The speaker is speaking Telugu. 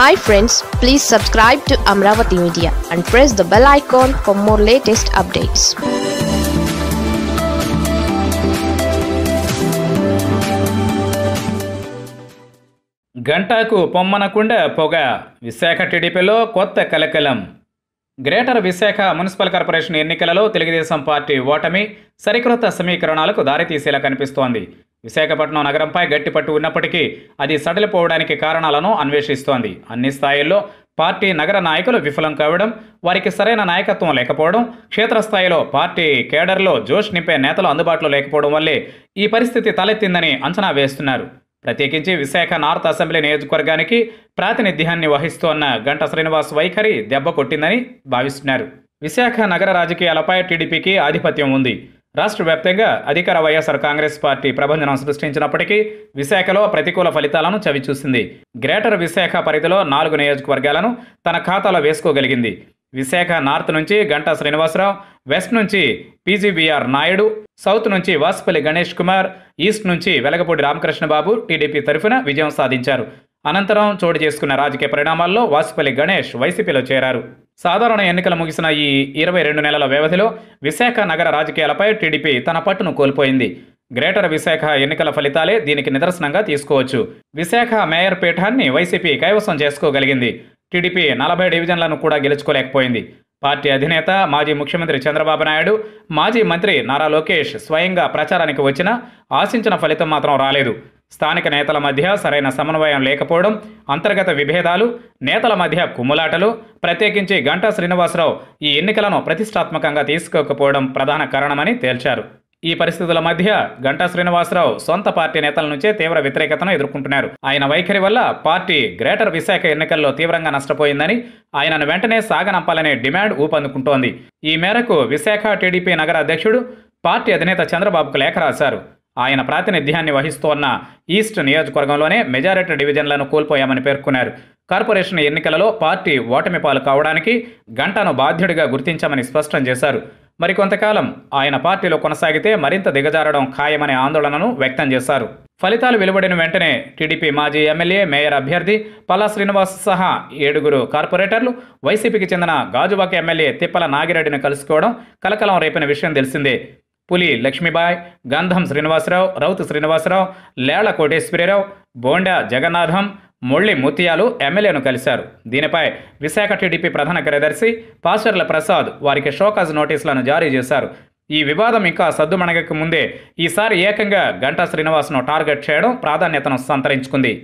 hi friends please subscribe to Amaravati media and press the bell icon for more latest updates గంటకు పొమ్మనకుండా పొగ విశాఖ టీడీపీలో కొత్త కలకలం గ్రేటర్ విశాఖ మున్సిపల్ కార్పొరేషన్ ఎన్నికలలో తెలుగుదేశం పార్టీ ఓటమి సరికొత్త సమీకరణాలకు దారితీసేలా కనిపిస్తోంది విశాఖపట్నం నగరంపై గట్టి ఉన్నప్పటికీ అది సడలిపోవడానికి కారణాలను అన్వేషిస్తోంది అన్ని స్థాయిల్లో పార్టీ నగర నాయకులు విఫలం కావడం వారికి సరైన నాయకత్వం లేకపోవడం క్షేత్రస్థాయిలో పార్టీ కేడర్లో జోష్ నింపే నేతలు అందుబాటులో లేకపోవడం వల్లే ఈ పరిస్థితి తలెత్తిందని అంచనా వేస్తున్నారు ప్రత్యేకించి విశాఖ నార్త్ అసెంబ్లీ నియోజకవర్గానికి ప్రాతినిధ్యాన్ని వహిస్తోన్న గంట శ్రీనివాస్ వైఖరి దెబ్బ కొట్టిందని భావిస్తున్నారు విశాఖ నగర రాజకీయాలపై టీడీపీకి ఆధిపత్యం ఉంది రాష్ట్ర వ్యాప్తంగా అధికార వైఎస్ఆర్ కాంగ్రెస్ పార్టీ ప్రభంజనం సృష్టించినప్పటికీ విశాఖలో ప్రతికూల ఫలితాలను చవిచూసింది గ్రేటర్ విశాఖ పరిధిలో నాలుగు నియోజకవర్గాలను తన ఖాతాలో వేసుకోగలిగింది విశాఖ నార్త్ నుంచి గంటా శ్రీనివాసరావు వెస్ట్ నుంచి పీజీబీఆర్ నాయుడు సౌత్ నుంచి వాసుపల్లి గణేష్ కుమార్ ఈస్ట్ నుంచి వెలగపూడి రామకృష్ణబాబు టీడీపీ తరఫున విజయం సాధించారు అనంతరం చోటు చేసుకున్న రాజకీయ పరిణామాల్లో వాసుపల్లి గణేష్ వైసీపీలో చేరారు సాధారణ ఎన్నికలు ముగిసిన ఈ ఇరవై రెండు నెలల వ్యవధిలో విశాఖ నగర రాజకీయాలపై టీడీపీ తన పట్టును కోల్పోయింది గ్రేటర్ విశాఖ ఎన్నికల ఫలితాలే దీనికి నిదర్శనంగా తీసుకోవచ్చు విశాఖ మేయర్ పీఠాన్ని వైసీపీ కైవసం చేసుకోగలిగింది టీడీపీ నలభై డివిజన్లను కూడా గెలుచుకోలేకపోయింది పార్టీ అధినేత మాజీ ముఖ్యమంత్రి చంద్రబాబు నాయుడు మాజీ మంత్రి నారా లోకేష్ స్వయంగా ప్రచారానికి వచ్చినా ఆశించిన ఫలితం మాత్రం రాలేదు స్థానిక నేతల మధ్య సరైన సమన్వయం లేకపోవడం అంతర్గత విభేదాలు నేతల మధ్య కుమ్ములాటలు ప్రత్యేకించి గంటా శ్రీనివాసరావు ఈ ఎన్నికలను ప్రతిష్టాత్మకంగా తీసుకోకపోవడం ప్రధాన కారణమని తేల్చారు ఈ పరిస్థితుల మధ్య గంటా శ్రీనివాసరావు సొంత పార్టీ నేతల నుంచే తీవ్ర వ్యతిరేకతను ఎదుర్కొంటున్నారు ఆయన వైఖరి వల్ల పార్టీ గ్రేటర్ విశాఖ ఎన్నికల్లో తీవ్రంగా నష్టపోయిందని ఆయనను వెంటనే సాగనంపాలనే డిమాండ్ ఊపందుకుంటోంది ఈ మేరకు విశాఖ టీడీపీ నగర అధ్యక్షుడు పార్టీ అధినేత చంద్రబాబుకు లేఖ రాశారు ఆయన ప్రాతినిధ్యాన్ని వహిస్తోన్న ఈస్ట్ నియోజకవర్గంలోనే మెజారిటీ డివిజన్లను కోల్పోయామని పేర్కొన్నారు కార్పొరేషన్ ఎన్నికలలో పార్టీ ఓటమి పాలు కావడానికి గంటను బాధ్యుడిగా గుర్తించామని స్పష్టం చేశారు మరికొంతకాలం ఆయన పార్టీలో కొనసాగితే మరింత దిగజారడం ఖాయమనే ఆందోళనను వ్యక్తం చేశారు ఫలితాలు వెలువడిన వెంటనే టీడీపీ మాజీ ఎమ్మెల్యే మేయర్ అభ్యర్థి పల్లా శ్రీనివాస్ సహా ఏడుగురు కార్పొరేటర్లు వైసీపీకి చెందిన గాజువాక ఎమ్మెల్యే తిప్పల నాగిరెడ్డిని కలుసుకోవడం కలకలం రేపిన విషయం తెలిసిందే పులి లక్ష్మీబాయ్ గంధం శ్రీనివాసరావు రౌత్ శ్రీనివాసరావు లేళ్ల కోటేశ్వరరావు బోండా జగన్నాథం మొళ్ళి ముత్యాలు ఎమ్మెల్యేను కలిశారు దీనిపై విశాఖ టీడీపీ ప్రధాన కార్యదర్శి పాచర్ల ప్రసాద్ వారికి షోకాజ్ నోటీసులను జారీ చేశారు ఈ వివాదం ఇంకా సద్దుమణగక ముందే ఈసారి ఏకంగా గంటా శ్రీనివాస్ను టార్గెట్ చేయడం ప్రాధాన్యతను సంతరించుకుంది